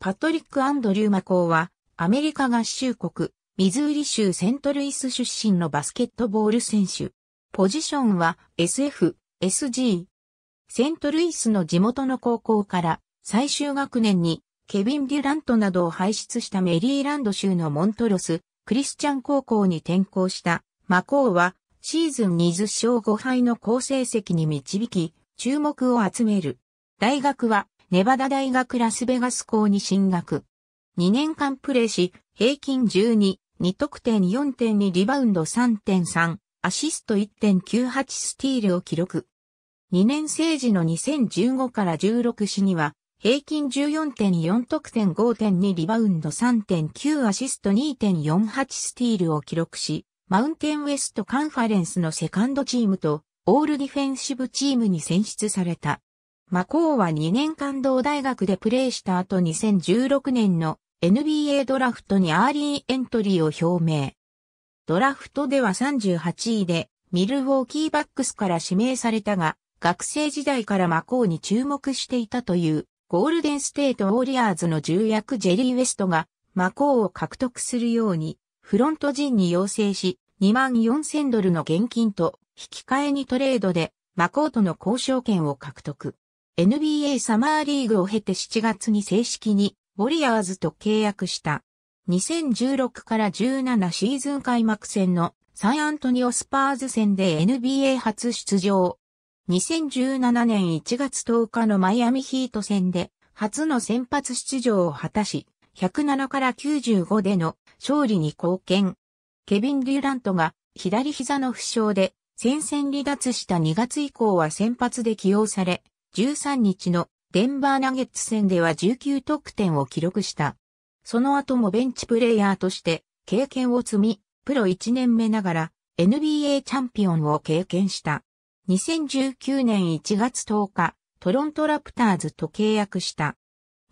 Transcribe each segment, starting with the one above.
パトリック・アンドリュー・マコーは、アメリカ合衆国、ミズーリ州セントルイス出身のバスケットボール選手。ポジションは SF、SG。セントルイスの地元の高校から最終学年にケビン・デュラントなどを輩出したメリーランド州のモントロス、クリスチャン高校に転校したマコーはシーズン20勝5敗の好成績に導き注目を集める。大学はネバダ大学ラスベガス校に進学。2年間プレーし、平均12、2得点4.2リバウンド3.3、アシスト1.98スティールを記録。2年生時の2015から16市には、平均14.4得点5.2リバウンド3.9アシスト2.48スティールを記録し、マウンテンウェストカンファレンスのセカンドチームとオールディフェンシブチームに選出された。マコーは2年間同大学でプレーした後2016年の NBA ドラフトにアーリーエントリーを表明。ドラフトでは38位でミルウォーキーバックスから指名されたが、学生時代からマコーに注目していたというゴールデンステートウォリアーズの重役ジェリー・ウェストがマコーを獲得するようにフロント陣に要請し2万4000ドルの現金と引き換えにトレードでマコーとの交渉権を獲得。NBA サマーリーグを経て7月に正式にウォリアーズと契約した。2016から17シーズン開幕戦のサンアントニオスパーズ戦で NBA 初出場。2017年1月10日のマイアミヒート戦で初の先発出場を果たし、107から95での勝利に貢献。ケビン・デュラントが左膝の負傷で戦線離脱した2月以降は先発で起用され、13日のデンバーナゲッツ戦では19得点を記録した。その後もベンチプレイヤーとして経験を積み、プロ1年目ながら NBA チャンピオンを経験した。2019年1月10日、トロントラプターズと契約した。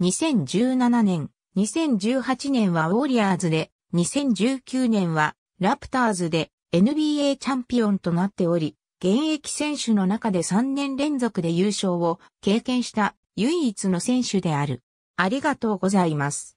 2017年、2018年はウォリアーズで、2019年はラプターズで NBA チャンピオンとなっており、現役選手の中で3年連続で優勝を経験した唯一の選手である。ありがとうございます。